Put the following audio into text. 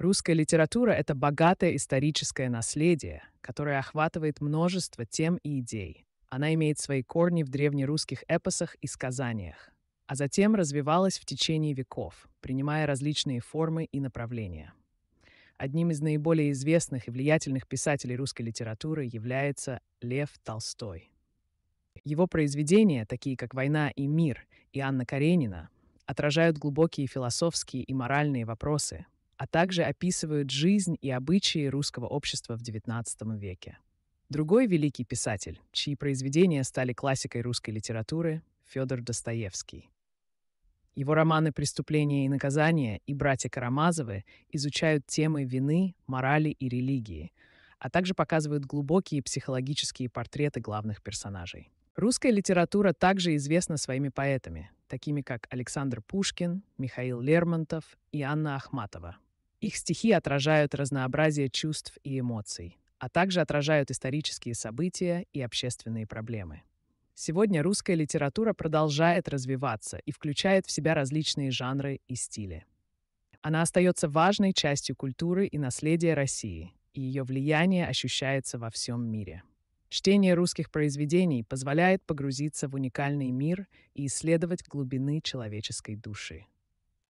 Русская литература — это богатое историческое наследие, которое охватывает множество тем и идей. Она имеет свои корни в древнерусских эпосах и сказаниях, а затем развивалась в течение веков, принимая различные формы и направления. Одним из наиболее известных и влиятельных писателей русской литературы является Лев Толстой. Его произведения, такие как «Война и мир» и «Анна Каренина», отражают глубокие философские и моральные вопросы, а также описывают жизнь и обычаи русского общества в XIX веке. Другой великий писатель, чьи произведения стали классикой русской литературы, Федор Достоевский. Его романы «Преступление и наказание» и «Братья Карамазовы» изучают темы вины, морали и религии, а также показывают глубокие психологические портреты главных персонажей. Русская литература также известна своими поэтами, такими как Александр Пушкин, Михаил Лермонтов и Анна Ахматова. Их стихи отражают разнообразие чувств и эмоций, а также отражают исторические события и общественные проблемы. Сегодня русская литература продолжает развиваться и включает в себя различные жанры и стили. Она остается важной частью культуры и наследия России, и ее влияние ощущается во всем мире. Чтение русских произведений позволяет погрузиться в уникальный мир и исследовать глубины человеческой души.